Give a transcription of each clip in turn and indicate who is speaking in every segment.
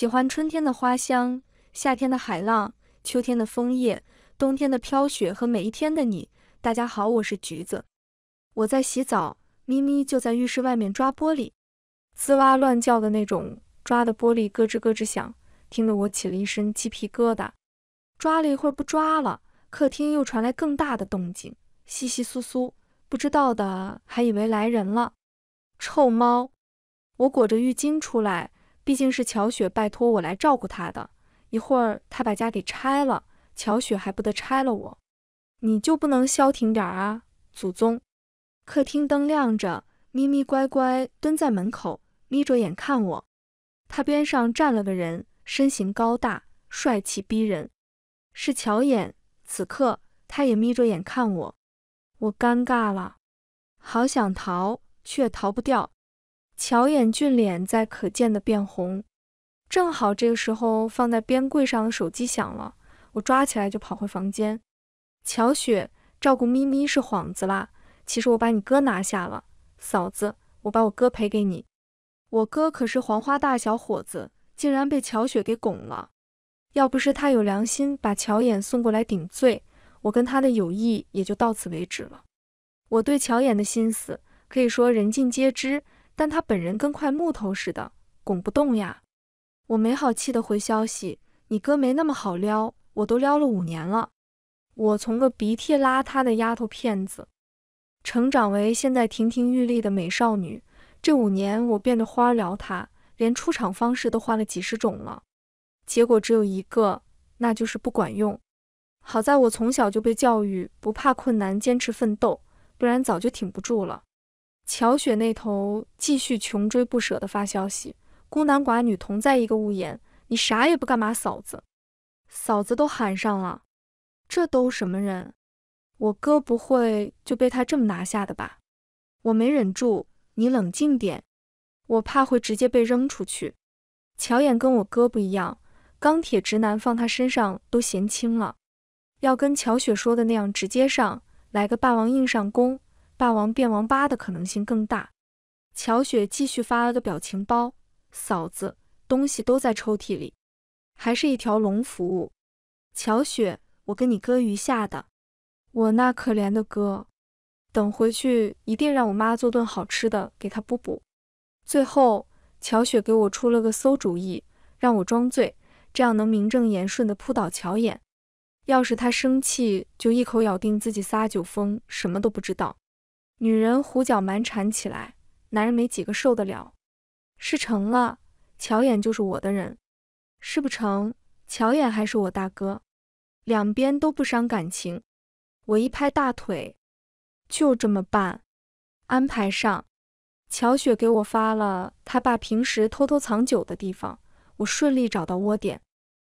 Speaker 1: 喜欢春天的花香，夏天的海浪，秋天的枫叶，冬天的飘雪和每一天的你。大家好，我是橘子。我在洗澡，咪咪就在浴室外面抓玻璃，滋哇乱叫的那种，抓的玻璃咯吱咯吱响，听得我起了一身鸡皮疙瘩。抓了一会儿不抓了，客厅又传来更大的动静，窸窸窣窣，不知道的还以为来人了。臭猫！我裹着浴巾出来。毕竟是乔雪拜托我来照顾她的，一会儿她把家给拆了，乔雪还不得拆了我？你就不能消停点啊，祖宗！客厅灯亮着，咪咪乖乖蹲在门口，眯着眼看我。他边上站了个人，身形高大，帅气逼人，是乔眼。此刻他也眯着眼看我，我尴尬了，好想逃，却逃不掉。乔眼俊脸在可见的变红，正好这个时候放在边柜上的手机响了，我抓起来就跑回房间。乔雪照顾咪咪是幌子啦，其实我把你哥拿下了，嫂子，我把我哥赔给你。我哥可是黄花大小伙子，竟然被乔雪给拱了，要不是他有良心把乔眼送过来顶罪，我跟他的友谊也就到此为止了。我对乔眼的心思可以说人尽皆知。但他本人跟块木头似的，拱不动呀！我没好气的回消息：“你哥没那么好撩，我都撩了五年了。我从个鼻涕邋遢的丫头片子，成长为现在亭亭玉立的美少女。这五年我变着花撩他，连出场方式都换了几十种了。结果只有一个，那就是不管用。好在我从小就被教育不怕困难，坚持奋斗，不然早就挺不住了。”乔雪那头继续穷追不舍地发消息，孤男寡女同在一个屋檐，你啥也不干嘛，嫂子，嫂子都喊上了，这都什么人？我哥不会就被他这么拿下的吧？我没忍住，你冷静点，我怕会直接被扔出去。乔眼跟我哥不一样，钢铁直男放他身上都嫌轻了，要跟乔雪说的那样，直接上来个霸王硬上弓。霸王变王八的可能性更大。乔雪继续发了个表情包：“嫂子，东西都在抽屉里，还是一条龙服务。”乔雪，我跟你哥余下的，我那可怜的哥，等回去一定让我妈做顿好吃的给他补补。最后，乔雪给我出了个馊主意，让我装醉，这样能名正言顺的扑倒乔眼。要是他生气，就一口咬定自己撒酒疯，什么都不知道。女人胡搅蛮缠起来，男人没几个受得了。事成了，乔眼就是我的人；事不成，乔眼还是我大哥。两边都不伤感情。我一拍大腿，就这么办。安排上。乔雪给我发了他爸平时偷偷藏酒的地方，我顺利找到窝点。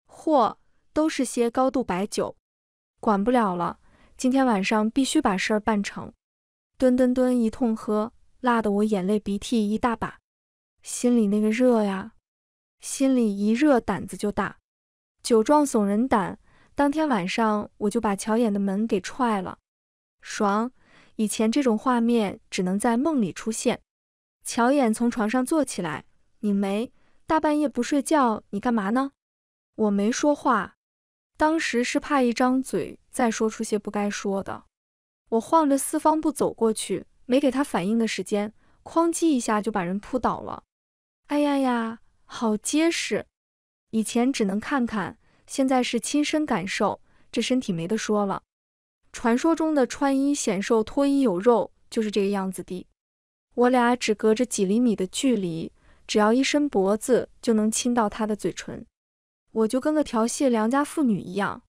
Speaker 1: 嚯，都是些高度白酒，管不了了。今天晚上必须把事儿办成。吨吨吨，一通喝，辣得我眼泪鼻涕一大把，心里那个热呀，心里一热，胆子就大，酒壮怂人胆。当天晚上，我就把乔眼的门给踹了，爽！以前这种画面只能在梦里出现。乔眼从床上坐起来，你没？大半夜不睡觉，你干嘛呢？我没说话，当时是怕一张嘴再说出些不该说的。我晃着四方步走过去，没给他反应的时间，哐叽一下就把人扑倒了。哎呀呀，好结实！以前只能看看，现在是亲身感受，这身体没得说了。传说中的穿衣显瘦，脱衣有肉，就是这个样子的。我俩只隔着几厘米的距离，只要一伸脖子就能亲到他的嘴唇，我就跟个调戏良家妇女一样。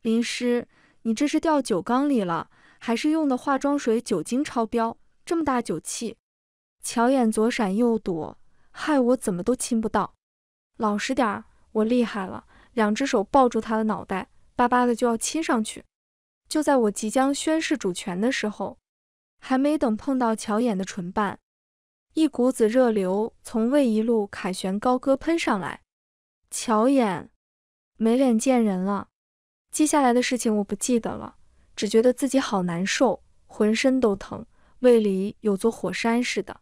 Speaker 1: 林师，你这是掉酒缸里了？还是用的化妆水，酒精超标，这么大酒气。乔眼左闪右躲，害我怎么都亲不到。老实点儿，我厉害了，两只手抱住他的脑袋，巴巴的就要亲上去。就在我即将宣誓主权的时候，还没等碰到乔眼的唇瓣，一股子热流从未一路凯旋高歌喷上来。乔眼，没脸见人了。接下来的事情我不记得了。只觉得自己好难受，浑身都疼，胃里有座火山似的。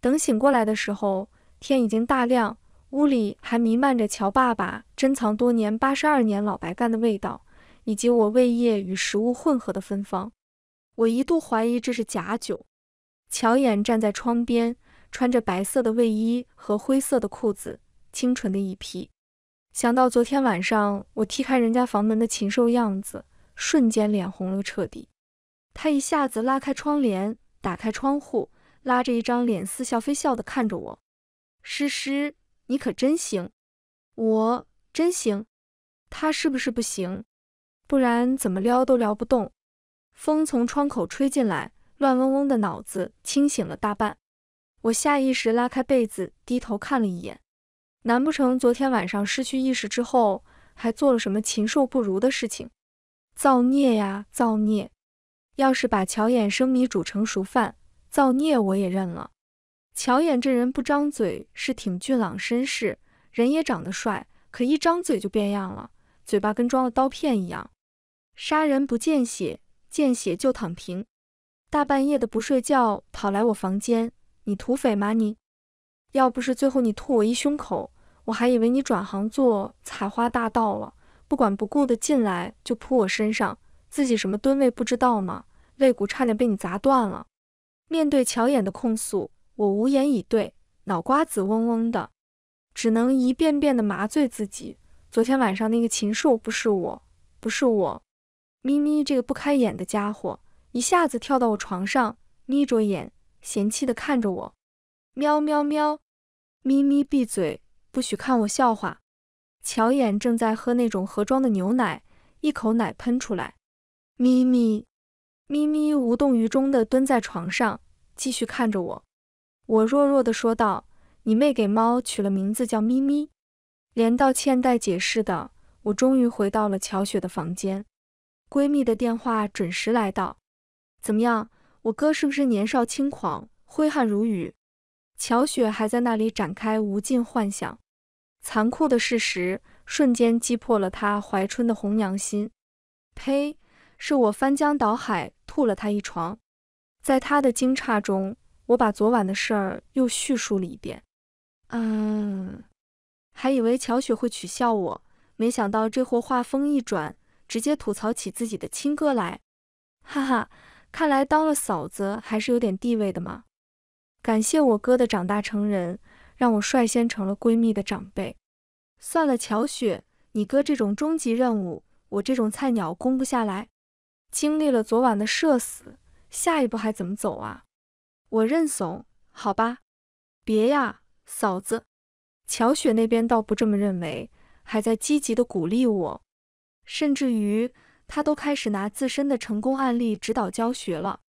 Speaker 1: 等醒过来的时候，天已经大亮，屋里还弥漫着乔爸爸珍藏多年八十二年老白干的味道，以及我胃液与食物混合的芬芳。我一度怀疑这是假酒。乔眼站在窗边，穿着白色的卫衣和灰色的裤子，清纯的一批。想到昨天晚上我踢开人家房门的禽兽样子。瞬间脸红了彻底，他一下子拉开窗帘，打开窗户，拉着一张脸似笑非笑的看着我。诗诗，你可真行，我真行，他是不是不行？不然怎么撩都撩不动？风从窗口吹进来，乱嗡嗡的脑子清醒了大半。我下意识拉开被子，低头看了一眼，难不成昨天晚上失去意识之后，还做了什么禽兽不如的事情？造孽呀，造孽！要是把乔眼生米煮成熟饭，造孽我也认了。乔眼这人不张嘴是挺俊朗绅士，人也长得帅，可一张嘴就变样了，嘴巴跟装了刀片一样，杀人不见血，见血就躺平。大半夜的不睡觉跑来我房间，你土匪吗你？要不是最后你吐我一胸口，我还以为你转行做采花大盗了。不管不顾的进来就扑我身上，自己什么吨位不知道吗？肋骨差点被你砸断了。面对乔眼的控诉，我无言以对，脑瓜子嗡嗡的，只能一遍遍的麻醉自己。昨天晚上那个禽兽不是我，不是我。咪咪这个不开眼的家伙，一下子跳到我床上，眯着眼嫌弃的看着我，喵喵喵。咪咪闭嘴，不许看我笑话。乔眼正在喝那种盒装的牛奶，一口奶喷出来。咪咪，咪咪无动于衷地蹲在床上，继续看着我。我弱弱地说道：“你妹给猫取了名字叫咪咪，连道歉带解释的。”我终于回到了乔雪的房间。闺蜜的电话准时来到。怎么样，我哥是不是年少轻狂，挥汗如雨？乔雪还在那里展开无尽幻想。残酷的事实瞬间击破了他怀春的红娘心。呸！是我翻江倒海吐了他一床。在他的惊诧中，我把昨晚的事儿又叙述了一遍。嗯，还以为乔雪会取笑我，没想到这货话锋一转，直接吐槽起自己的亲哥来。哈哈，看来当了嫂子还是有点地位的嘛。感谢我哥的长大成人。让我率先成了闺蜜的长辈。算了，乔雪，你哥这种终极任务，我这种菜鸟攻不下来。经历了昨晚的社死，下一步还怎么走啊？我认怂，好吧。别呀，嫂子。乔雪那边倒不这么认为，还在积极的鼓励我，甚至于她都开始拿自身的成功案例指导教学了。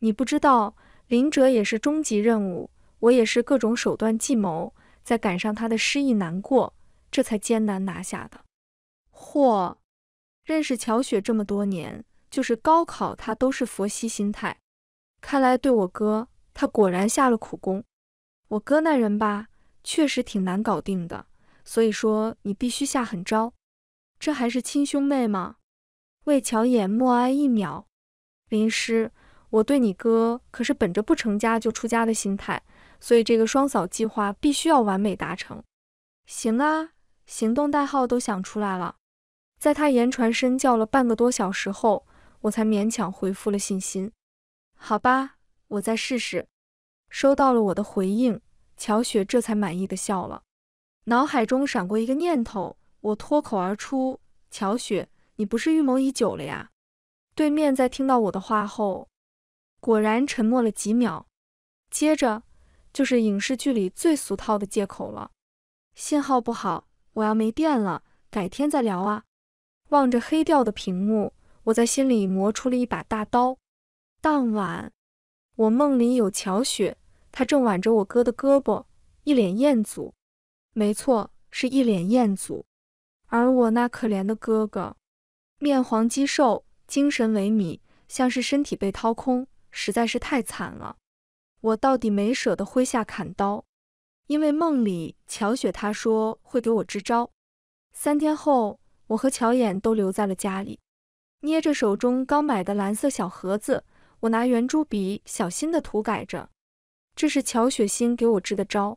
Speaker 1: 你不知道，林哲也是终极任务。我也是各种手段计谋，再赶上他的失意难过，这才艰难拿下的。嚯！认识乔雪这么多年，就是高考他都是佛系心态。看来对我哥，他果然下了苦功。我哥那人吧，确实挺难搞定的。所以说，你必须下狠招。这还是亲兄妹吗？为乔眼默哀一秒。林师，我对你哥可是本着不成家就出家的心态。所以这个双扫计划必须要完美达成。行啊，行动代号都想出来了。在他言传身教了半个多小时后，我才勉强回复了信心。好吧，我再试试。收到了我的回应，乔雪这才满意的笑了。脑海中闪过一个念头，我脱口而出：“乔雪，你不是预谋已久了呀？”对面在听到我的话后，果然沉默了几秒，接着。就是影视剧里最俗套的借口了。信号不好，我要没电了，改天再聊啊。望着黑掉的屏幕，我在心里磨出了一把大刀。当晚，我梦里有乔雪，她正挽着我哥的胳膊，一脸艳足。没错，是一脸艳足。而我那可怜的哥哥，面黄肌瘦，精神萎靡，像是身体被掏空，实在是太惨了。我到底没舍得挥下砍刀，因为梦里乔雪她说会给我支招。三天后，我和乔眼都留在了家里，捏着手中刚买的蓝色小盒子，我拿圆珠笔小心地涂改着。这是乔雪新给我支的招。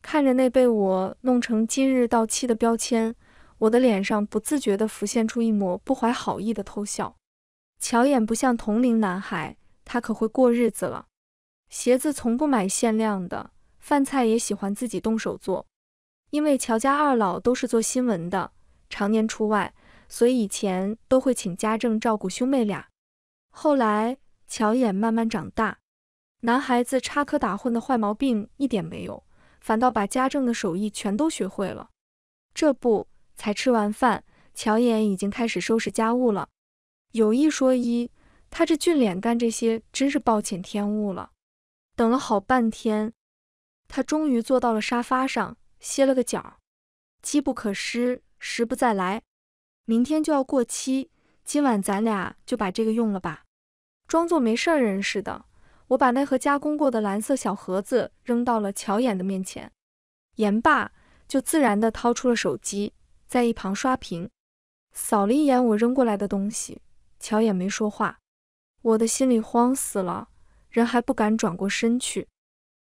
Speaker 1: 看着那被我弄成今日到期的标签，我的脸上不自觉地浮现出一抹不怀好意的偷笑。乔眼不像同龄男孩，他可会过日子了。鞋子从不买限量的，饭菜也喜欢自己动手做。因为乔家二老都是做新闻的，常年出外，所以以前都会请家政照顾兄妹俩。后来乔眼慢慢长大，男孩子插科打诨的坏毛病一点没有，反倒把家政的手艺全都学会了。这不，才吃完饭，乔眼已经开始收拾家务了。有一说一，他这俊脸干这些真是暴殄天物了。等了好半天，他终于坐到了沙发上，歇了个脚。机不可失，时不再来，明天就要过期，今晚咱俩就把这个用了吧。装作没事人似的，我把那盒加工过的蓝色小盒子扔到了乔眼的面前。言罢，就自然的掏出了手机，在一旁刷屏，扫了一眼我扔过来的东西，乔眼没说话，我的心里慌死了。人还不敢转过身去，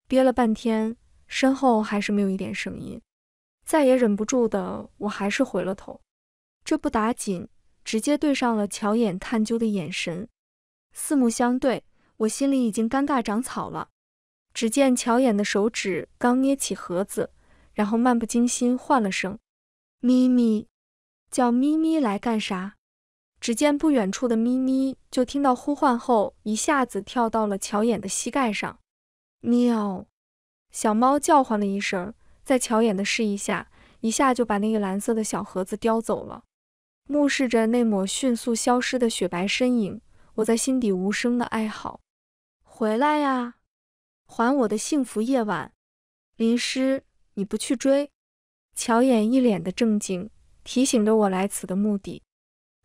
Speaker 1: 憋了半天，身后还是没有一点声音，再也忍不住的，我还是回了头。这不打紧，直接对上了乔眼探究的眼神。四目相对，我心里已经尴尬长草了。只见乔眼的手指刚捏起盒子，然后漫不经心唤了声：“咪咪，叫咪咪来干啥？”只见不远处的咪咪就听到呼唤后，一下子跳到了乔眼的膝盖上。喵！小猫叫唤了一声，在乔眼的示意下，一下就把那个蓝色的小盒子叼走了。目视着那抹迅速消失的雪白身影，我在心底无声的哀嚎：“回来呀，还我的幸福夜晚！”林诗，你不去追？乔眼一脸的正经，提醒着我来此的目的。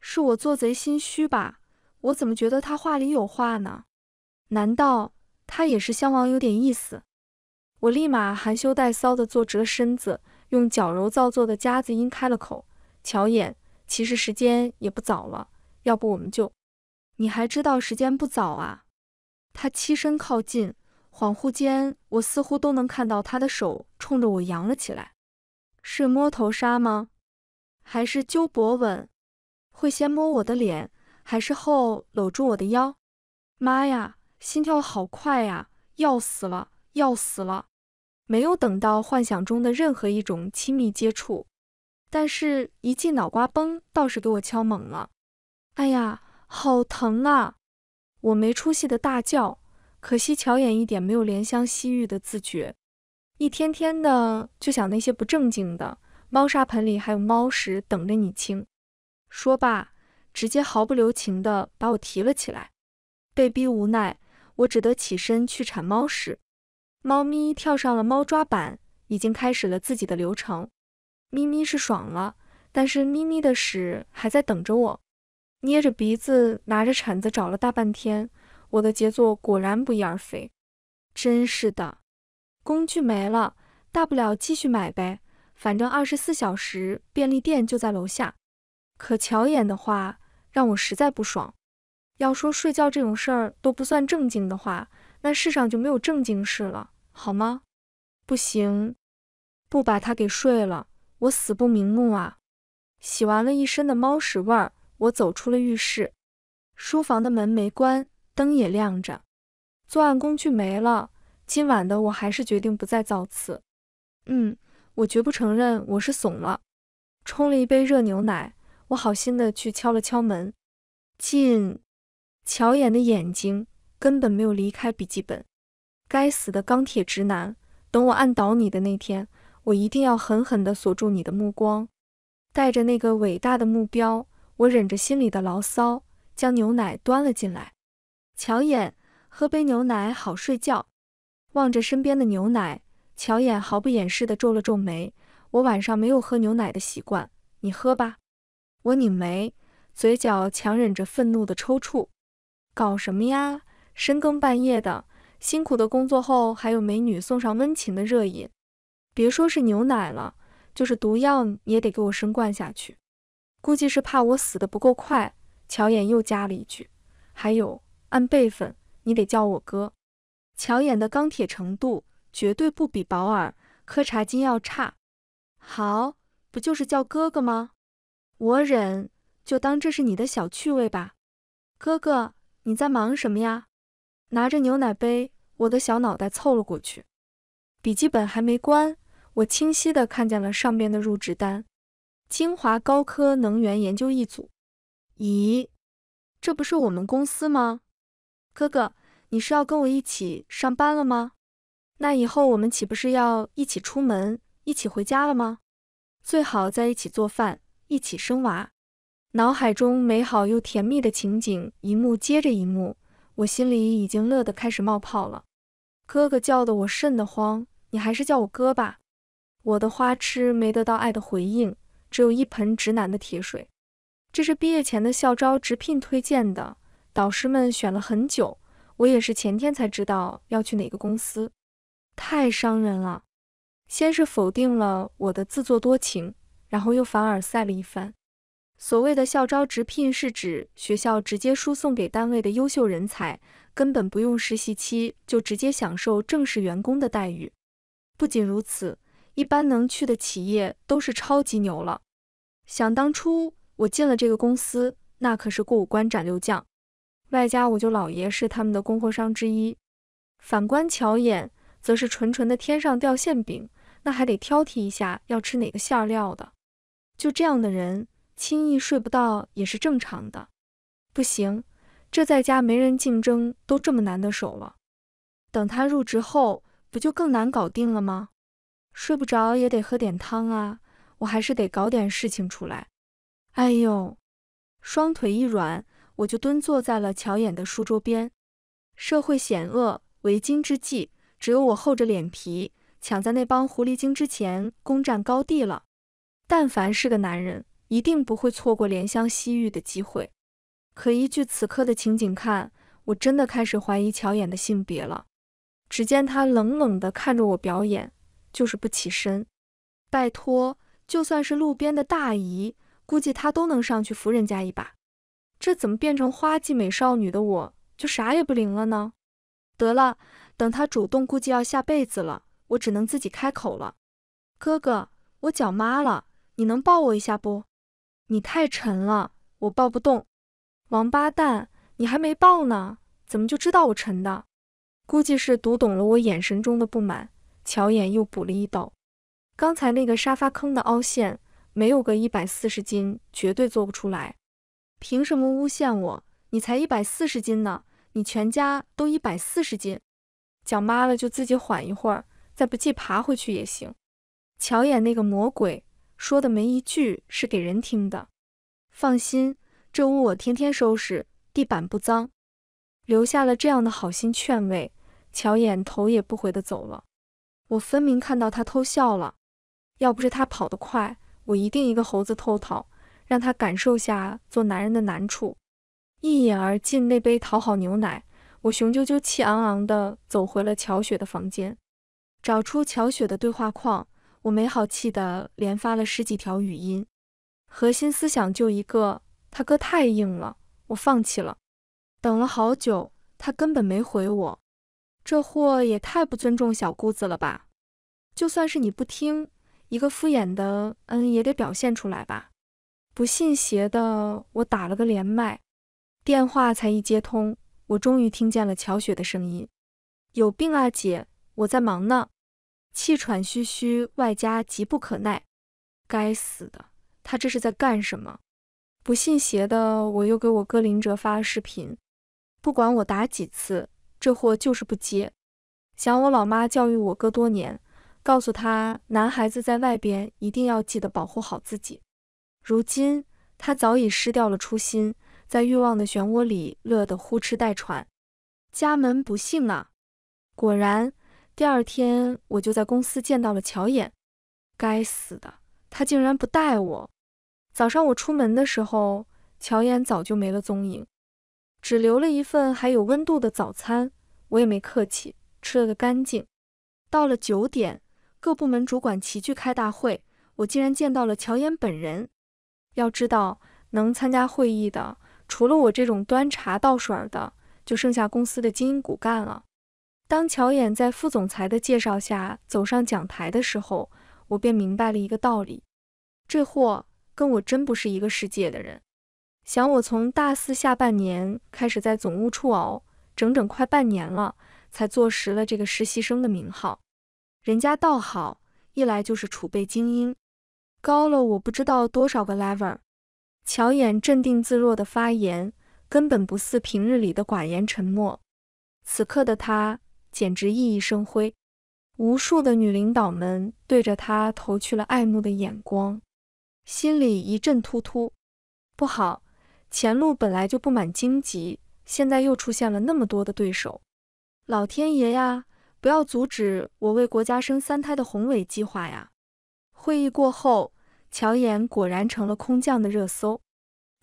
Speaker 1: 是我做贼心虚吧？我怎么觉得他话里有话呢？难道他也是襄王有点意思？我立马含羞带臊地坐直了身子，用矫揉造作的夹子音开了口：“乔眼，其实时间也不早了，要不我们就……”你还知道时间不早啊？他栖身靠近，恍惚间我似乎都能看到他的手冲着我扬了起来，是摸头杀吗？还是揪博吻？会先摸我的脸，还是后搂住我的腰？妈呀，心跳好快呀，要死了，要死了！没有等到幻想中的任何一种亲密接触，但是一记脑瓜崩倒是给我敲懵了。哎呀，好疼啊！我没出息的大叫，可惜乔眼一点没有怜香惜玉的自觉。一天天的就想那些不正经的，猫砂盆里还有猫屎等着你清。说罢，直接毫不留情的把我提了起来。被逼无奈，我只得起身去铲猫屎。猫咪跳上了猫抓板，已经开始了自己的流程。咪咪是爽了，但是咪咪的屎还在等着我。捏着鼻子，拿着铲子找了大半天，我的杰作果然不翼而飞。真是的，工具没了，大不了继续买呗，反正二十四小时便利店就在楼下。可乔眼的话让我实在不爽。要说睡觉这种事儿都不算正经的话，那世上就没有正经事了，好吗？不行，不把他给睡了，我死不瞑目啊！洗完了一身的猫屎味儿，我走出了浴室。书房的门没关，灯也亮着。作案工具没了，今晚的我还是决定不再造次。嗯，我绝不承认我是怂了。冲了一杯热牛奶。我好心的去敲了敲门，进乔眼的眼睛根本没有离开笔记本。该死的钢铁直男，等我按倒你的那天，我一定要狠狠的锁住你的目光。带着那个伟大的目标，我忍着心里的牢骚，将牛奶端了进来。乔眼，喝杯牛奶好睡觉。望着身边的牛奶，乔眼毫不掩饰的皱了皱眉。我晚上没有喝牛奶的习惯，你喝吧。我拧眉，嘴角强忍着愤怒的抽搐，搞什么呀？深更半夜的，辛苦的工作后还有美女送上温情的热饮，别说是牛奶了，就是毒药也得给我生灌下去。估计是怕我死得不够快，乔眼又加了一句：“还有，按辈分，你得叫我哥。”乔眼的钢铁程度绝对不比保尔柯察金要差。好，不就是叫哥哥吗？我忍，就当这是你的小趣味吧。哥哥，你在忙什么呀？拿着牛奶杯，我的小脑袋凑了过去。笔记本还没关，我清晰的看见了上边的入职单。清华高科能源研究一组。咦，这不是我们公司吗？哥哥，你是要跟我一起上班了吗？那以后我们岂不是要一起出门，一起回家了吗？最好在一起做饭。一起生娃，脑海中美好又甜蜜的情景一幕接着一幕，我心里已经乐得开始冒泡了。哥哥叫的我瘆得慌，你还是叫我哥吧。我的花痴没得到爱的回应，只有一盆直男的铁水。这是毕业前的校招直聘推荐的，导师们选了很久，我也是前天才知道要去哪个公司，太伤人了。先是否定了我的自作多情。然后又凡尔赛了一番。所谓的校招直聘，是指学校直接输送给单位的优秀人才，根本不用实习期，就直接享受正式员工的待遇。不仅如此，一般能去的企业都是超级牛了。想当初我进了这个公司，那可是过五关斩六将，外加我舅姥爷是他们的供货商之一。反观乔眼，则是纯纯的天上掉馅饼，那还得挑剔一下要吃哪个馅料的。就这样的人，轻易睡不到也是正常的。不行，这在家没人竞争都这么难得手了，等他入职后，不就更难搞定了吗？睡不着也得喝点汤啊！我还是得搞点事情出来。哎呦，双腿一软，我就蹲坐在了乔眼的书桌边。社会险恶，为今之计，只有我厚着脸皮，抢在那帮狐狸精之前攻占高地了。但凡是个男人，一定不会错过怜香惜玉的机会。可依据此刻的情景看，我真的开始怀疑乔衍的性别了。只见他冷冷地看着我表演，就是不起身。拜托，就算是路边的大姨，估计他都能上去扶人家一把。这怎么变成花季美少女的我就啥也不灵了呢？得了，等他主动估计要下辈子了，我只能自己开口了。哥哥，我脚麻了。你能抱我一下不？你太沉了，我抱不动。王八蛋，你还没抱呢，怎么就知道我沉的？估计是读懂了我眼神中的不满。乔眼又补了一刀，刚才那个沙发坑的凹陷，没有个一百四十斤绝对做不出来。凭什么诬陷我？你才一百四十斤呢，你全家都一百四十斤。脚麻了就自己缓一会儿，再不济爬回去也行。乔眼那个魔鬼。说的没一句是给人听的，放心，这屋我天天收拾，地板不脏。留下了这样的好心劝慰，乔眼头也不回的走了。我分明看到他偷笑了，要不是他跑得快，我一定一个猴子偷桃，让他感受下做男人的难处。一饮而尽那杯讨好牛奶，我雄赳赳气昂昂的走回了乔雪的房间，找出乔雪的对话框。我没好气的连发了十几条语音，核心思想就一个，他哥太硬了，我放弃了。等了好久，他根本没回我，这货也太不尊重小姑子了吧？就算是你不听，一个敷衍的嗯也得表现出来吧？不信邪的，我打了个连麦，电话才一接通，我终于听见了乔雪的声音，有病啊姐，我在忙呢。气喘吁吁，外加急不可耐。该死的，他这是在干什么？不信邪的，我又给我哥林哲发了视频。不管我打几次，这货就是不接。想我老妈教育我哥多年，告诉他男孩子在外边一定要记得保护好自己。如今他早已失掉了初心，在欲望的漩涡里乐得呼哧带喘。家门不幸啊！果然。第二天我就在公司见到了乔妍，该死的，他竟然不带我。早上我出门的时候，乔妍早就没了踪影，只留了一份还有温度的早餐，我也没客气，吃了个干净。到了九点，各部门主管齐聚开大会，我竟然见到了乔妍本人。要知道，能参加会议的，除了我这种端茶倒水的，就剩下公司的精英骨干了。当乔衍在副总裁的介绍下走上讲台的时候，我便明白了一个道理：这货跟我真不是一个世界的人。想我从大四下半年开始在总务处熬，整整快半年了，才坐实了这个实习生的名号。人家倒好，一来就是储备精英，高了我不知道多少个 l e v e l 乔衍镇定自若的发言，根本不似平日里的寡言沉默。此刻的他。简直熠熠生辉，无数的女领导们对着她投去了爱慕的眼光，心里一阵突突。不好，前路本来就布满荆棘，现在又出现了那么多的对手。老天爷呀，不要阻止我为国家生三胎的宏伟计划呀！会议过后，乔岩果然成了空降的热搜。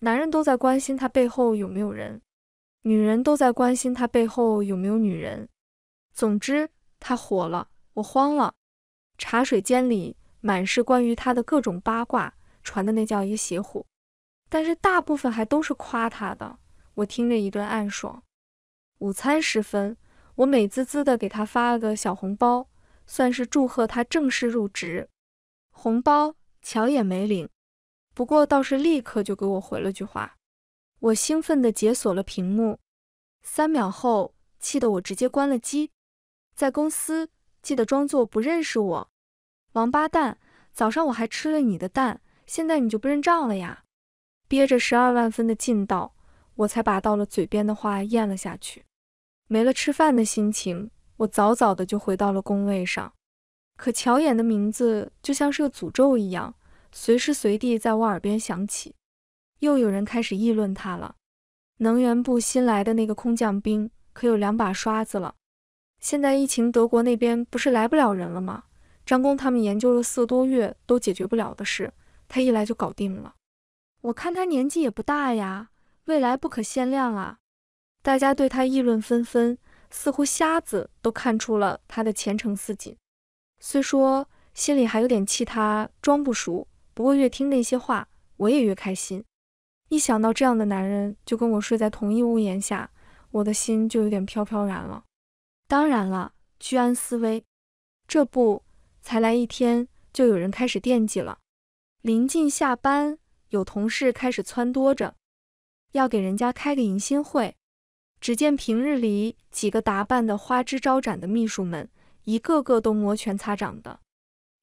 Speaker 1: 男人都在关心他背后有没有人，女人都在关心他背后有没有女人。总之，他火了，我慌了。茶水间里满是关于他的各种八卦，传的那叫一邪乎。但是大部分还都是夸他的，我听着一顿暗爽。午餐时分，我美滋滋的给他发了个小红包，算是祝贺他正式入职。红包乔也没领，不过倒是立刻就给我回了句话。我兴奋的解锁了屏幕，三秒后气得我直接关了机。在公司记得装作不认识我，王八蛋！早上我还吃了你的蛋，现在你就不认账了呀？憋着十二万分的劲道，我才把到了嘴边的话咽了下去。没了吃饭的心情，我早早的就回到了工位上。可乔眼的名字就像是个诅咒一样，随时随地在我耳边响起。又有人开始议论他了。能源部新来的那个空降兵可有两把刷子了。现在疫情，德国那边不是来不了人了吗？张工他们研究了四个多月都解决不了的事，他一来就搞定了。我看他年纪也不大呀，未来不可限量啊！大家对他议论纷纷，似乎瞎子都看出了他的前程似锦。虽说心里还有点气他装不熟，不过越听那些话，我也越开心。一想到这样的男人就跟我睡在同一屋檐下，我的心就有点飘飘然了。当然了，居安思危。这不，才来一天，就有人开始惦记了。临近下班，有同事开始撺掇着要给人家开个迎新会。只见平日里几个打扮的花枝招展的秘书们，一个个都摩拳擦掌的。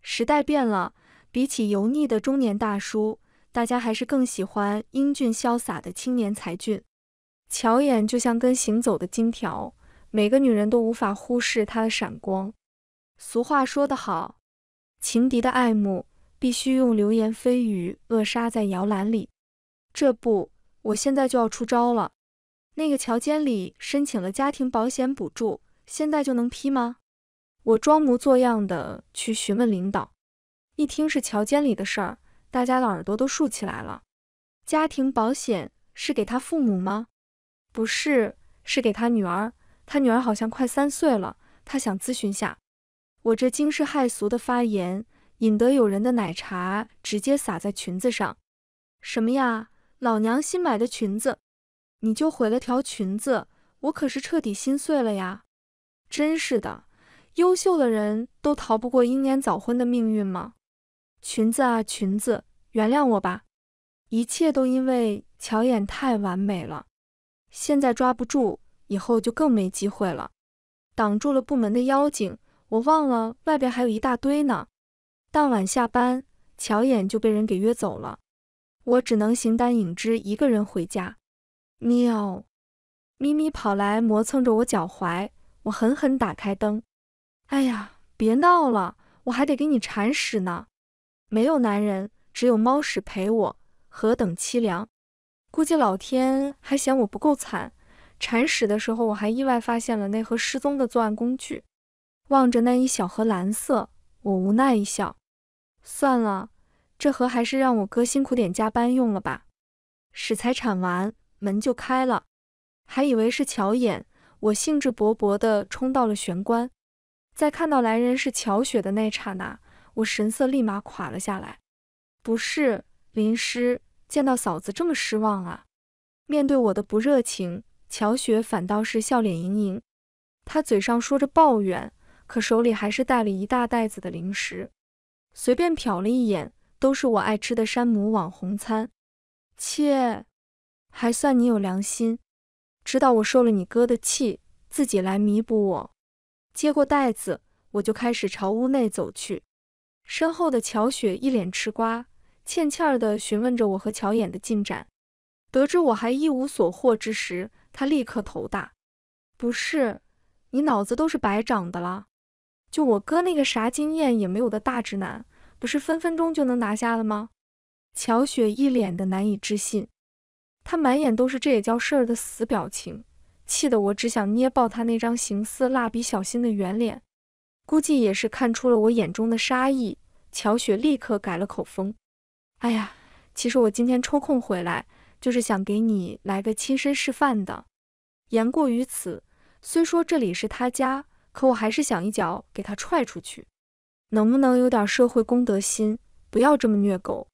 Speaker 1: 时代变了，比起油腻的中年大叔，大家还是更喜欢英俊潇洒的青年才俊，乔眼就像根行走的金条。每个女人都无法忽视她的闪光。俗话说得好，情敌的爱慕必须用流言蜚语扼杀在摇篮里。这不，我现在就要出招了。那个乔监理申请了家庭保险补助，现在就能批吗？我装模作样的去询问领导，一听是乔监理的事儿，大家的耳朵都竖起来了。家庭保险是给他父母吗？不是，是给他女儿。他女儿好像快三岁了，他想咨询下。我这惊世骇俗的发言，引得有人的奶茶直接洒在裙子上。什么呀，老娘新买的裙子，你就毁了条裙子，我可是彻底心碎了呀！真是的，优秀的人都逃不过英年早婚的命运吗？裙子啊裙子，原谅我吧，一切都因为乔眼太完美了，现在抓不住。以后就更没机会了。挡住了部门的妖精，我忘了外边还有一大堆呢。当晚下班，乔眼就被人给约走了，我只能形单影只一个人回家。喵，咪咪跑来磨蹭着我脚踝，我狠狠打开灯。哎呀，别闹了，我还得给你铲屎呢。没有男人，只有猫屎陪我，何等凄凉！估计老天还嫌我不够惨。铲屎的时候，我还意外发现了那盒失踪的作案工具。望着那一小盒蓝色，我无奈一笑，算了，这盒还是让我哥辛苦点加班用了吧。屎才铲完，门就开了，还以为是乔眼，我兴致勃勃地冲到了玄关，在看到来人是乔雪的那刹那，我神色立马垮了下来。不是林师，见到嫂子这么失望啊！面对我的不热情。乔雪反倒是笑脸盈盈，她嘴上说着抱怨，可手里还是带了一大袋子的零食。随便瞟了一眼，都是我爱吃的山姆网红餐。切，还算你有良心，知道我受了你哥的气，自己来弥补我。接过袋子，我就开始朝屋内走去。身后的乔雪一脸吃瓜，欠欠儿的询问着我和乔演的进展。得知我还一无所获之时，他立刻头大，不是，你脑子都是白长的了？就我哥那个啥经验也没有的大直男，不是分分钟就能拿下的吗？乔雪一脸的难以置信，他满眼都是这也叫事儿的死表情，气得我只想捏爆他那张形似蜡笔小新的圆脸。估计也是看出了我眼中的杀意，乔雪立刻改了口风。哎呀，其实我今天抽空回来。就是想给你来个亲身示范的，言过于此。虽说这里是他家，可我还是想一脚给他踹出去。能不能有点社会公德心，不要这么虐狗？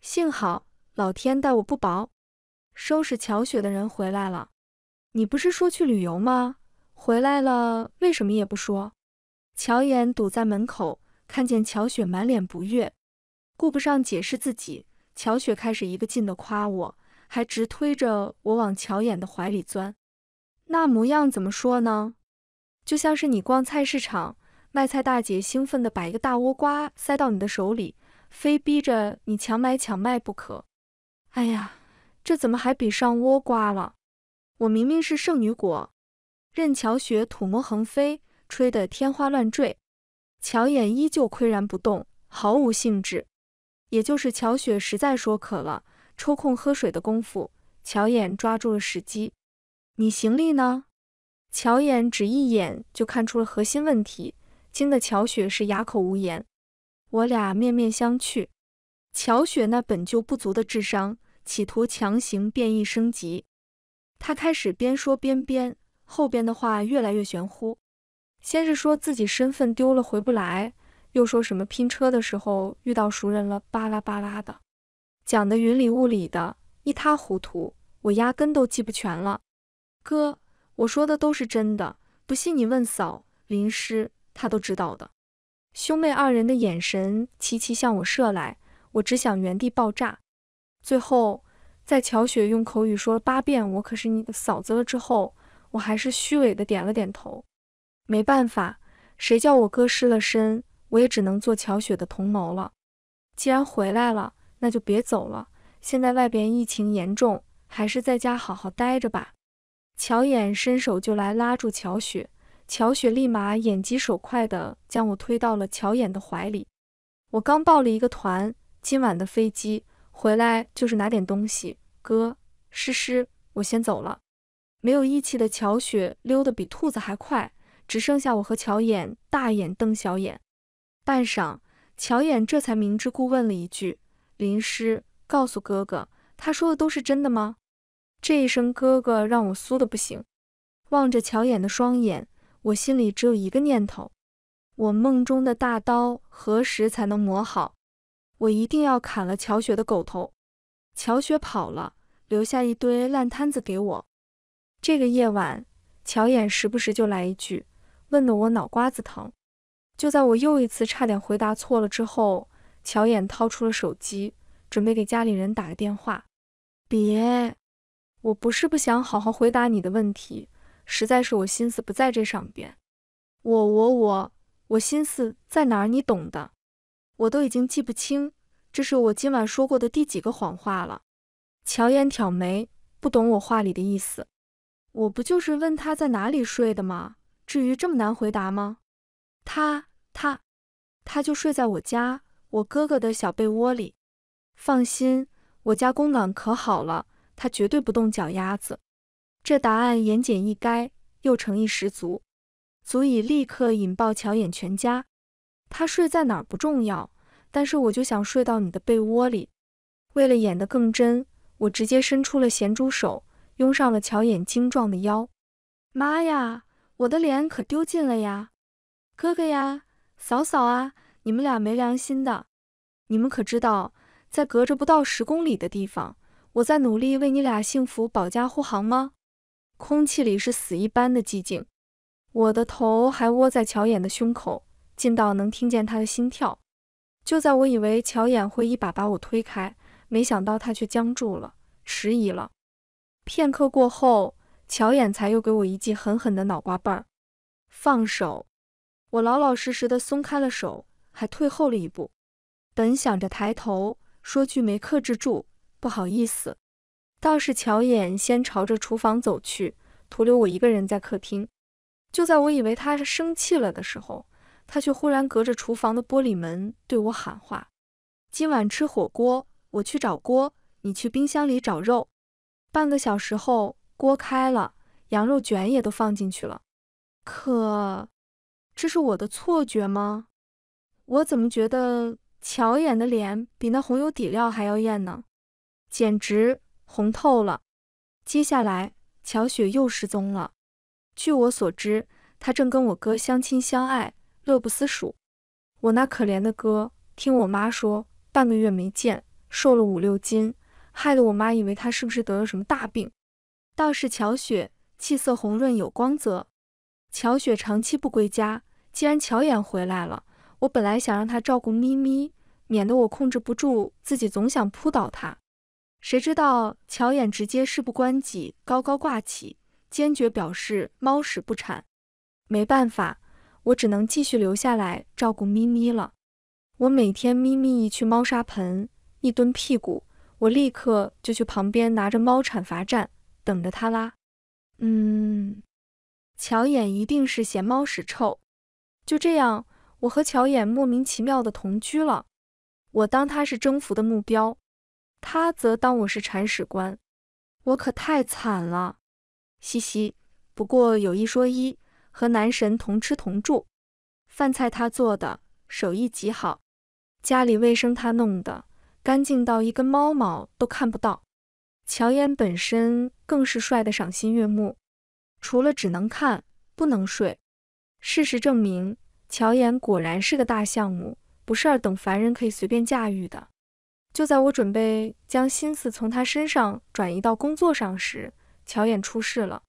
Speaker 1: 幸好老天待我不薄，收拾乔雪的人回来了。你不是说去旅游吗？回来了，为什么也不说？乔岩堵在门口，看见乔雪满脸不悦，顾不上解释自己。乔雪开始一个劲的夸我。还直推着我往乔眼的怀里钻，那模样怎么说呢？就像是你逛菜市场，卖菜大姐兴奋地把一个大倭瓜塞到你的手里，非逼着你强买强卖不可。哎呀，这怎么还比上倭瓜了？我明明是圣女果。任乔雪吐沫横飞，吹得天花乱坠，乔眼依旧岿然不动，毫无兴致。也就是乔雪实在说渴了。抽空喝水的功夫，乔眼抓住了时机。你行李呢？乔眼只一眼就看出了核心问题，惊得乔雪是哑口无言。我俩面面相觑。乔雪那本就不足的智商，企图强行变异升级。他开始边说边编，后边的话越来越玄乎。先是说自己身份丢了回不来，又说什么拼车的时候遇到熟人了，巴拉巴拉的。讲的云里雾里的一塌糊涂，我压根都记不全了。哥，我说的都是真的，不信你问嫂林师，他都知道的。兄妹二人的眼神齐齐向我射来，我只想原地爆炸。最后，在乔雪用口语说了八遍“我可是你的嫂子了”之后，我还是虚伪的点了点头。没办法，谁叫我哥失了身，我也只能做乔雪的同谋了。既然回来了。那就别走了，现在外边疫情严重，还是在家好好待着吧。乔眼伸手就来拉住乔雪，乔雪立马眼疾手快的将我推到了乔眼的怀里。我刚报了一个团，今晚的飞机回来就是拿点东西。哥，诗诗，我先走了。没有义气的乔雪溜得比兔子还快，只剩下我和乔眼大眼瞪小眼。半晌，乔眼这才明知故问了一句。林师，告诉哥哥，他说的都是真的吗？这一声哥哥让我酥的不行。望着乔眼的双眼，我心里只有一个念头：我梦中的大刀何时才能磨好？我一定要砍了乔雪的狗头。乔雪跑了，留下一堆烂摊子给我。这个夜晚，乔眼时不时就来一句，问的我脑瓜子疼。就在我又一次差点回答错了之后。乔眼掏出了手机，准备给家里人打个电话。别，我不是不想好好回答你的问题，实在是我心思不在这上边。我我我我心思在哪儿？你懂的。我都已经记不清，这是我今晚说过的第几个谎话了。乔眼挑眉，不懂我话里的意思。我不就是问他在哪里睡的吗？至于这么难回答吗？他他他就睡在我家。我哥哥的小被窝里，放心，我家公公可好了，他绝对不动脚丫子。这答案言简意赅，又诚意十足，足以立刻引爆乔眼全家。他睡在哪儿不重要，但是我就想睡到你的被窝里。为了演得更真，我直接伸出了咸猪手，拥上了乔眼精壮的腰。妈呀，我的脸可丢尽了呀！哥哥呀，嫂嫂啊！你们俩没良心的！你们可知道，在隔着不到十公里的地方，我在努力为你俩幸福保驾护航吗？空气里是死一般的寂静。我的头还窝在乔眼的胸口，近到能听见他的心跳。就在我以为乔眼会一把把我推开，没想到他却僵住了，迟疑了。片刻过后，乔眼才又给我一记狠狠的脑瓜瓣儿，放手。我老老实实的松开了手。还退后了一步，本想着抬头说句没克制住，不好意思。倒是乔眼先朝着厨房走去，徒留我一个人在客厅。就在我以为他是生气了的时候，他却忽然隔着厨房的玻璃门对我喊话：“今晚吃火锅，我去找锅，你去冰箱里找肉。”半个小时后，锅开了，羊肉卷也都放进去了。可这是我的错觉吗？我怎么觉得乔眼的脸比那红油底料还要艳呢？简直红透了。接下来，乔雪又失踪了。据我所知，她正跟我哥相亲相爱，乐不思蜀。我那可怜的哥，听我妈说，半个月没见，瘦了五六斤，害得我妈以为他是不是得了什么大病。倒是乔雪，气色红润有光泽。乔雪长期不归家，既然乔眼回来了。我本来想让他照顾咪咪，免得我控制不住自己，总想扑倒他。谁知道乔眼直接事不关己，高高挂起，坚决表示猫屎不铲。没办法，我只能继续留下来照顾咪咪了。我每天咪咪一去猫砂盆，一蹲屁股，我立刻就去旁边拿着猫铲罚站，等着他拉。嗯，乔眼一定是嫌猫屎臭。就这样。我和乔眼莫名其妙的同居了，我当他是征服的目标，他则当我是铲屎官，我可太惨了，嘻嘻。不过有一说一，和男神同吃同住，饭菜他做的手艺极好，家里卫生他弄的干净到一根猫毛都看不到。乔眼本身更是帅得赏心悦目，除了只能看不能睡。事实证明。乔岩果然是个大项目，不是二等凡人可以随便驾驭的。就在我准备将心思从他身上转移到工作上时，乔岩出事了。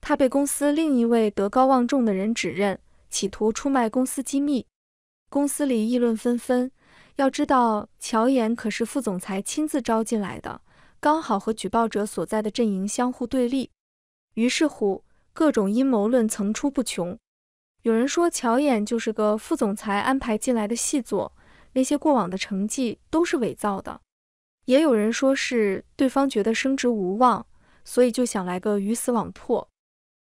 Speaker 1: 他被公司另一位德高望重的人指认，企图出卖公司机密。公司里议论纷纷。要知道，乔岩可是副总裁亲自招进来的，刚好和举报者所在的阵营相互对立。于是乎，各种阴谋论层出不穷。有人说乔演就是个副总裁安排进来的细作，那些过往的成绩都是伪造的。也有人说是对方觉得升职无望，所以就想来个鱼死网破。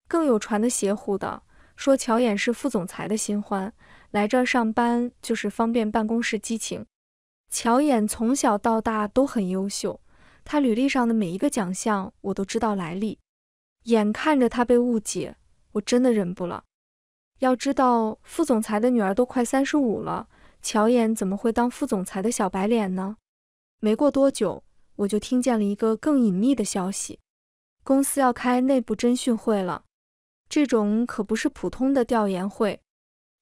Speaker 1: 更有传的邪乎的，说乔衍是副总裁的新欢，来这儿上班就是方便办公室激情。乔衍从小到大都很优秀，他履历上的每一个奖项我都知道来历。眼看着他被误解，我真的忍不了。要知道，副总裁的女儿都快三十五了，乔衍怎么会当副总裁的小白脸呢？没过多久，我就听见了一个更隐秘的消息：公司要开内部侦讯会了。这种可不是普通的调研会，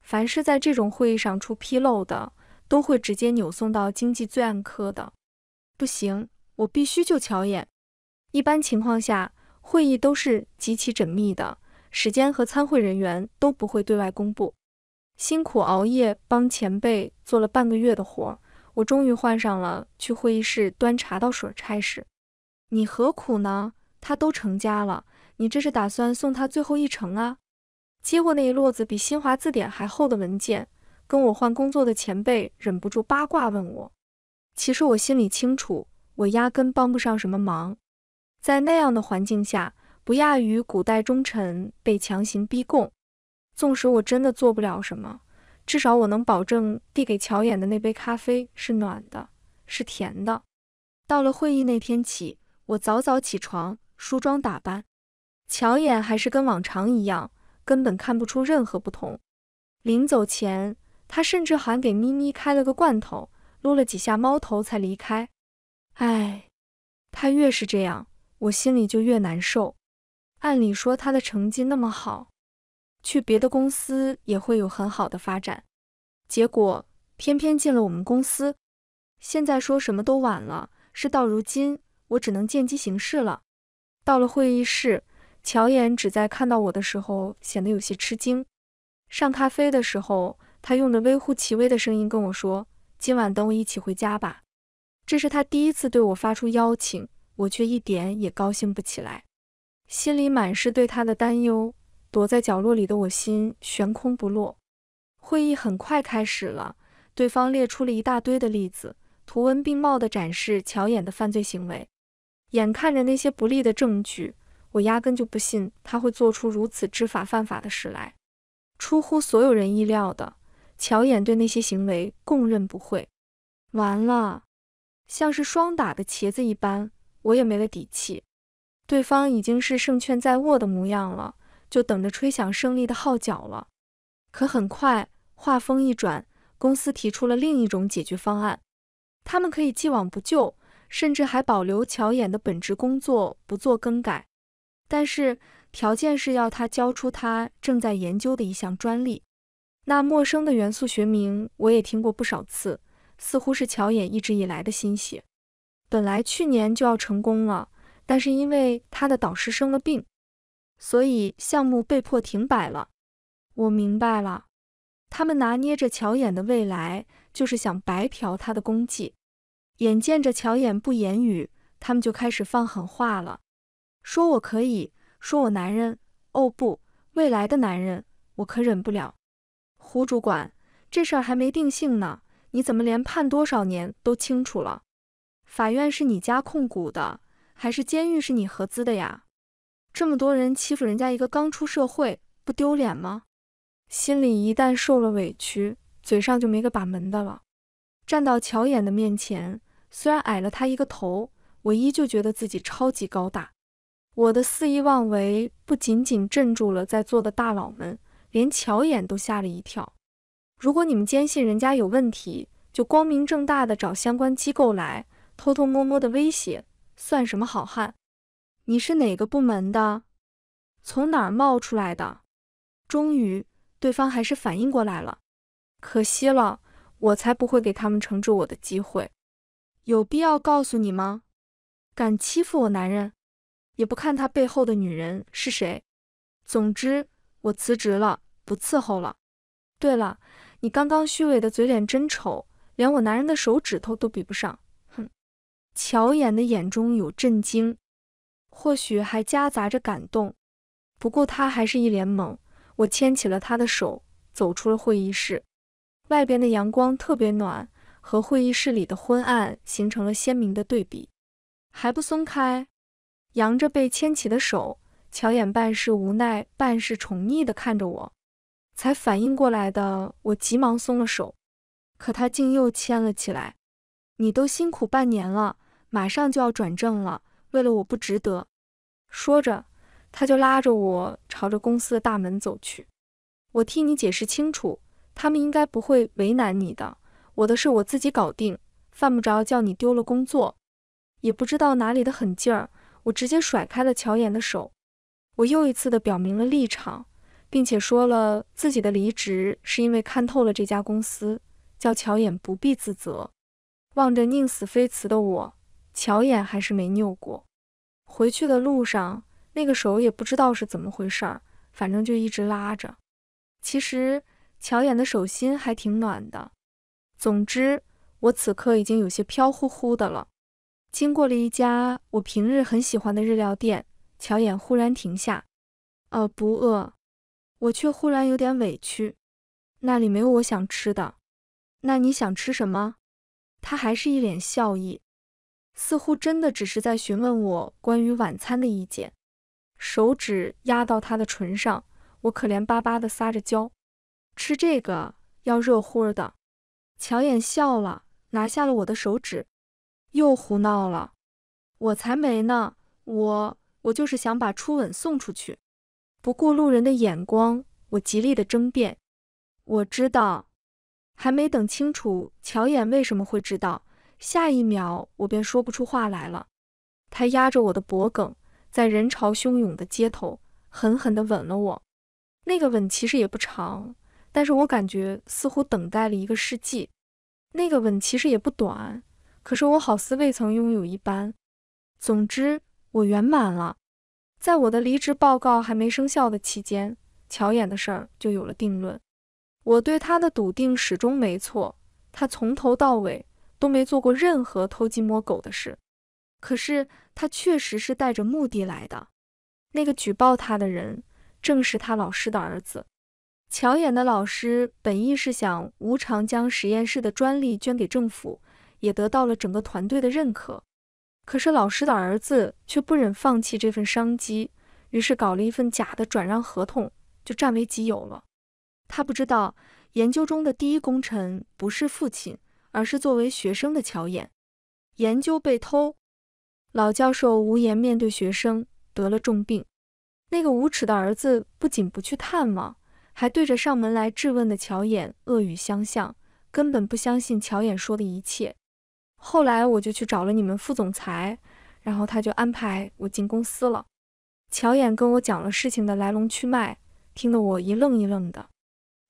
Speaker 1: 凡是在这种会议上出纰漏的，都会直接扭送到经济罪案科的。不行，我必须救乔衍。一般情况下，会议都是极其缜密的。时间和参会人员都不会对外公布。辛苦熬夜帮前辈做了半个月的活儿，我终于换上了去会议室端茶倒水差事。你何苦呢？他都成家了，你这是打算送他最后一程啊？接过那一摞子比新华字典还厚的文件，跟我换工作的前辈忍不住八卦问我。其实我心里清楚，我压根帮不上什么忙，在那样的环境下。不亚于古代忠臣被强行逼供。纵使我真的做不了什么，至少我能保证递给乔衍的那杯咖啡是暖的，是甜的。到了会议那天起，我早早起床梳妆打扮。乔衍还是跟往常一样，根本看不出任何不同。临走前，他甚至还给咪咪开了个罐头，撸了几下猫头才离开。唉，他越是这样，我心里就越难受。按理说他的成绩那么好，去别的公司也会有很好的发展，结果偏偏进了我们公司。现在说什么都晚了，事到如今，我只能见机行事了。到了会议室，乔岩只在看到我的时候显得有些吃惊。上咖啡的时候，他用着微乎其微的声音跟我说：“今晚等我一起回家吧。”这是他第一次对我发出邀请，我却一点也高兴不起来。心里满是对他的担忧，躲在角落里的我心悬空不落。会议很快开始了，对方列出了一大堆的例子，图文并茂地展示乔眼的犯罪行为。眼看着那些不利的证据，我压根就不信他会做出如此知法犯法的事来。出乎所有人意料的，乔眼对那些行为供认不讳。完了，像是霜打的茄子一般，我也没了底气。对方已经是胜券在握的模样了，就等着吹响胜利的号角了。可很快，话锋一转，公司提出了另一种解决方案：他们可以既往不咎，甚至还保留乔衍的本职工作不做更改，但是条件是要他交出他正在研究的一项专利。那陌生的元素学名我也听过不少次，似乎是乔衍一直以来的心血。本来去年就要成功了。但是因为他的导师生了病，所以项目被迫停摆了。我明白了，他们拿捏着乔眼的未来，就是想白嫖他的功绩。眼见着乔眼不言语，他们就开始放狠话了，说我可以说我男人，哦不，未来的男人，我可忍不了。胡主管，这事儿还没定性呢，你怎么连判多少年都清楚了？法院是你家控股的。还是监狱是你合资的呀？这么多人欺负人家一个刚出社会，不丢脸吗？心里一旦受了委屈，嘴上就没个把门的了。站到乔眼的面前，虽然矮了他一个头，我依旧觉得自己超级高大。我的肆意妄为不仅仅镇住了在座的大佬们，连乔眼都吓了一跳。如果你们坚信人家有问题，就光明正大的找相关机构来，偷偷摸摸的威胁。算什么好汉？你是哪个部门的？从哪儿冒出来的？终于，对方还是反应过来了。可惜了，我才不会给他们惩治我的机会。有必要告诉你吗？敢欺负我男人，也不看他背后的女人是谁。总之，我辞职了，不伺候了。对了，你刚刚虚伪的嘴脸真丑，连我男人的手指头都比不上。乔岩的眼中有震惊，或许还夹杂着感动，不过他还是一脸懵。我牵起了他的手，走出了会议室。外边的阳光特别暖，和会议室里的昏暗形成了鲜明的对比。还不松开！扬着被牵起的手，乔眼半是无奈，半是宠溺的看着我。才反应过来的我急忙松了手，可他竟又牵了起来。你都辛苦半年了。马上就要转正了，为了我不值得。说着，他就拉着我朝着公司的大门走去。我替你解释清楚，他们应该不会为难你的。我的事我自己搞定，犯不着叫你丢了工作。也不知道哪里的狠劲儿，我直接甩开了乔岩的手。我又一次的表明了立场，并且说了自己的离职是因为看透了这家公司，叫乔岩不必自责。望着宁死非辞的我。乔眼还是没扭过。回去的路上，那个手也不知道是怎么回事儿，反正就一直拉着。其实乔眼的手心还挺暖的。总之，我此刻已经有些飘忽忽的了。经过了一家我平日很喜欢的日料店，乔眼忽然停下：“哦，不饿。”我却忽然有点委屈：“那里没有我想吃的。”“那你想吃什么？”他还是一脸笑意。似乎真的只是在询问我关于晚餐的意见，手指压到他的唇上，我可怜巴巴的撒着娇，吃这个要热乎的。乔眼笑了，拿下了我的手指，又胡闹了，我才没呢，我我就是想把初吻送出去，不顾路人的眼光，我极力的争辩，我知道，还没等清楚乔眼为什么会知道。下一秒，我便说不出话来了。他压着我的脖颈，在人潮汹涌的街头狠狠地吻了我。那个吻其实也不长，但是我感觉似乎等待了一个世纪。那个吻其实也不短，可是我好似未曾拥有一般。总之，我圆满了。在我的离职报告还没生效的期间，乔眼的事儿就有了定论。我对他的笃定始终没错，他从头到尾。都没做过任何偷鸡摸狗的事，可是他确实是带着目的来的。那个举报他的人正是他老师的儿子。乔衍的老师本意是想无偿将实验室的专利捐给政府，也得到了整个团队的认可。可是老师的儿子却不忍放弃这份商机，于是搞了一份假的转让合同就占为己有了。他不知道研究中的第一功臣不是父亲。而是作为学生的乔眼。研究被偷，老教授无言面对学生得了重病，那个无耻的儿子不仅不去探望，还对着上门来质问的乔眼恶语相向，根本不相信乔眼说的一切。后来我就去找了你们副总裁，然后他就安排我进公司了。乔眼跟我讲了事情的来龙去脉，听得我一愣一愣的。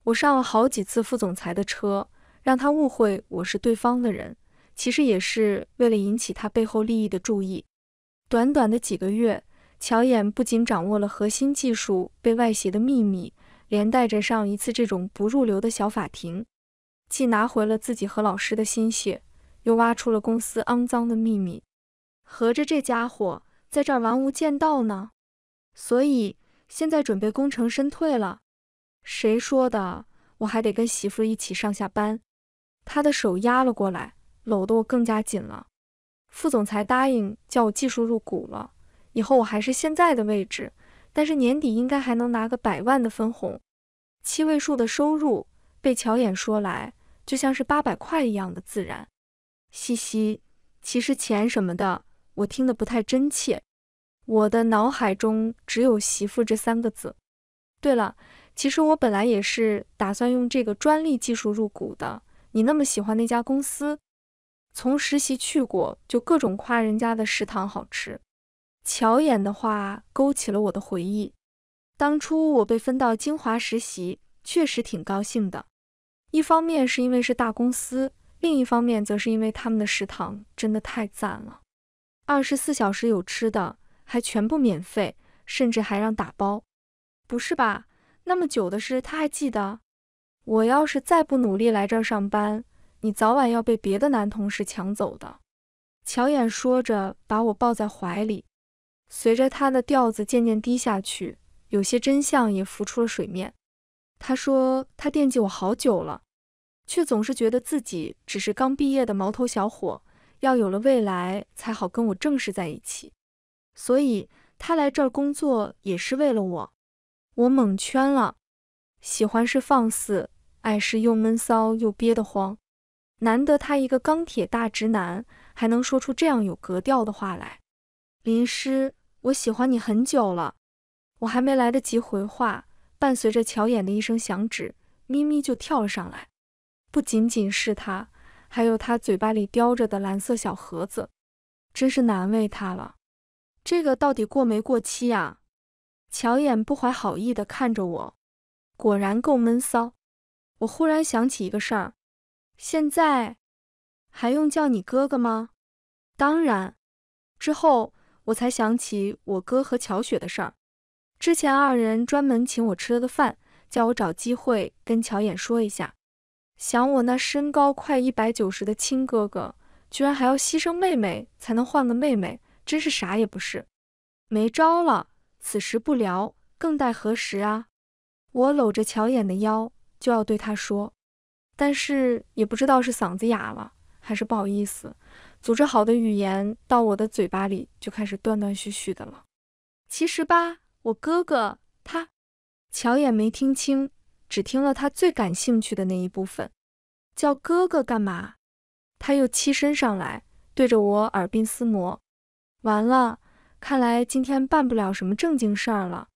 Speaker 1: 我上了好几次副总裁的车。让他误会我是对方的人，其实也是为了引起他背后利益的注意。短短的几个月，乔衍不仅掌握了核心技术被外泄的秘密，连带着上一次这种不入流的小法庭，既拿回了自己和老师的心血，又挖出了公司肮脏的秘密。合着这家伙在这儿玩无间道呢？所以现在准备功成身退了？谁说的？我还得跟媳妇一起上下班。他的手压了过来，搂得我更加紧了。副总裁答应叫我技术入股了，以后我还是现在的位置，但是年底应该还能拿个百万的分红，七位数的收入被乔眼说来就像是八百块一样的自然。嘻嘻，其实钱什么的我听得不太真切，我的脑海中只有媳妇这三个字。对了，其实我本来也是打算用这个专利技术入股的。你那么喜欢那家公司，从实习去过就各种夸人家的食堂好吃。乔眼的话勾起了我的回忆，当初我被分到京华实习，确实挺高兴的。一方面是因为是大公司，另一方面则是因为他们的食堂真的太赞了，二十四小时有吃的，还全部免费，甚至还让打包。不是吧，那么久的事他还记得？我要是再不努力来这儿上班，你早晚要被别的男同事抢走的。乔眼说着，把我抱在怀里。随着他的调子渐渐低下去，有些真相也浮出了水面。他说他惦记我好久了，却总是觉得自己只是刚毕业的毛头小伙，要有了未来才好跟我正式在一起。所以他来这儿工作也是为了我。我蒙圈了，喜欢是放肆。爱是又闷骚又憋得慌，难得他一个钢铁大直男还能说出这样有格调的话来。林诗，我喜欢你很久了。我还没来得及回话，伴随着乔眼的一声响指，咪咪就跳了上来。不仅仅是他，还有他嘴巴里叼着的蓝色小盒子，真是难为他了。这个到底过没过期啊？乔眼不怀好意地看着我，果然够闷骚。我忽然想起一个事儿，现在还用叫你哥哥吗？当然。之后我才想起我哥和乔雪的事儿，之前二人专门请我吃了个饭，叫我找机会跟乔眼说一下。想我那身高快一百九十的亲哥哥，居然还要牺牲妹妹才能换个妹妹，真是啥也不是。没招了，此时不聊，更待何时啊？我搂着乔眼的腰。就要对他说，但是也不知道是嗓子哑了，还是不好意思，组织好的语言到我的嘴巴里就开始断断续续的了。其实吧，我哥哥他，乔也没听清，只听了他最感兴趣的那一部分。叫哥哥干嘛？他又栖身上来，对着我耳鬓厮磨。完了，看来今天办不了什么正经事儿了。